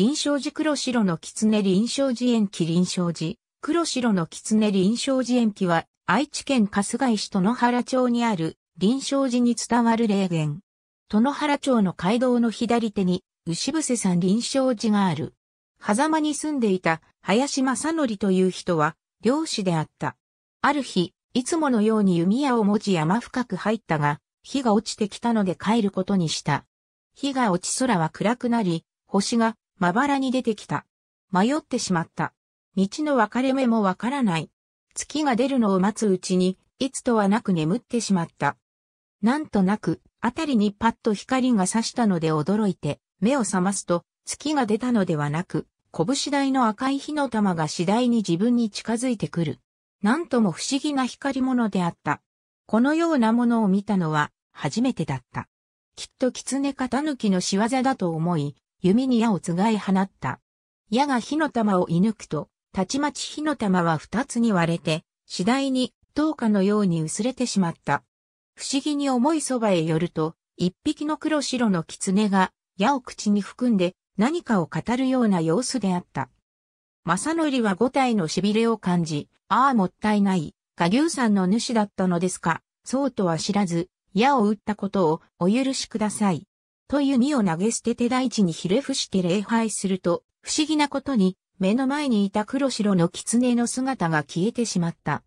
臨床寺黒白の狐臨床寺延期臨床寺、黒白の狐臨床寺延期は、愛知県春日井市殿原町にある臨床寺に伝わる霊源。殿原町の街道の左手に、牛伏山臨床寺がある。狭間に住んでいた林正則という人は、漁師であった。ある日、いつものように弓矢を持ち山深く入ったが、火が落ちてきたので帰ることにした。火が落ち空は暗くなり、星がまばらに出てきた。迷ってしまった。道の分かれ目もわからない。月が出るのを待つうちに、いつとはなく眠ってしまった。なんとなく、あたりにパッと光が差したので驚いて、目を覚ますと、月が出たのではなく、拳台の赤い火の玉が次第に自分に近づいてくる。なんとも不思議な光物であった。このようなものを見たのは、初めてだった。きっと狐か狸の仕業だと思い、弓に矢をつがい放った。矢が火の玉を射抜くと、たちまち火の玉は二つに割れて、次第に灯火のように薄れてしまった。不思議に重いそばへ寄ると、一匹の黒白の狐が矢を口に含んで何かを語るような様子であった。正則は五体の痺れを感じ、ああもったいない、下牛さんの主だったのですか、そうとは知らず、矢を打ったことをお許しください。と弓を投げ捨てて大地にひれ伏して礼拝すると、不思議なことに、目の前にいた黒白の狐の姿が消えてしまった。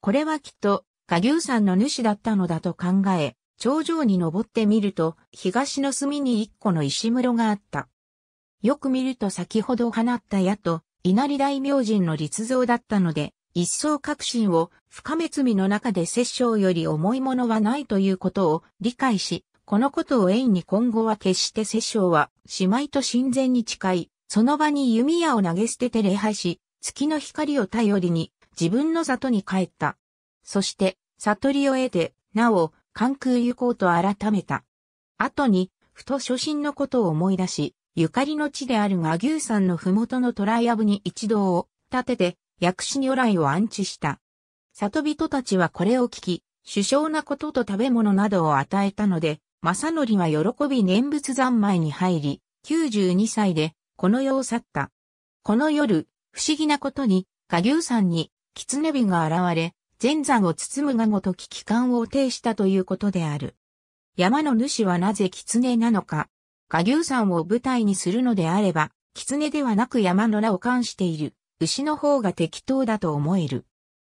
これはきっと、下牛山の主だったのだと考え、頂上に登ってみると、東の隅に一個の石室があった。よく見ると先ほど放った矢と、稲荷大明神の立像だったので、一層確信を深め罪の中で殺生より重いものはないということを理解し、このことを縁に今後は決して摂政は、姉妹と親善に近い、その場に弓矢を投げ捨てて礼拝し、月の光を頼りに、自分の里に帰った。そして、悟りを得て、なお、関空行こうと改めた。後に、ふと初心のことを思い出し、ゆかりの地であるが牛山の麓のトライアブに一堂を立てて、薬師如来を安置した。里人たちはこれを聞き、首相なことと食べ物などを与えたので、正則は喜び念仏三昧に入り、92歳で、この世を去った。この夜、不思議なことに、下牛山に、狐火が現れ、前山を包むがごとき帰還を呈したということである。山の主はなぜ狐なのか。下牛山を舞台にするのであれば、狐ではなく山の名を冠している、牛の方が適当だと思える。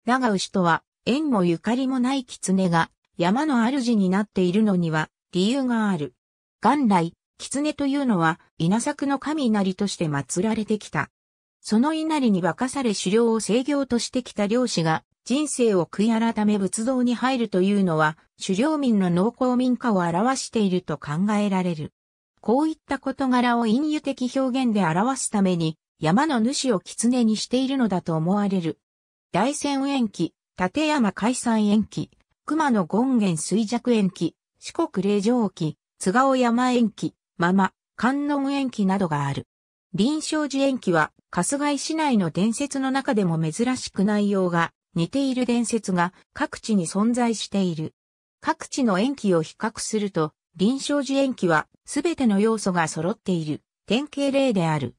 だが牛とは、縁もゆかりもない狐が、山の主になっているのには、理由がある。元来、狐というのは稲作の神なりとして祀られてきた。その稲荷に化され狩猟を制御としてきた漁師が人生を悔い改め仏道に入るというのは狩猟民の農耕民化を表していると考えられる。こういった事柄を隠喩的表現で表すために山の主を狐にしているのだと思われる。大仙延期、立山海山延期、熊野権現衰弱延期、四国霊場沖、津川山園期、まま、観音園期などがある。臨床寺園期は、春日井市内の伝説の中でも珍しく内容が似ている伝説が各地に存在している。各地の園期を比較すると、臨床寺園期はすべての要素が揃っている典型例である。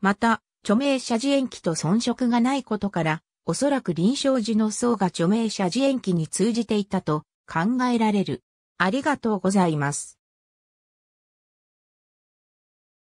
また、著名者寺園期と遜色がないことから、おそらく臨床寺の層が著名者寺園期に通じていたと考えられる。ありがとうございます。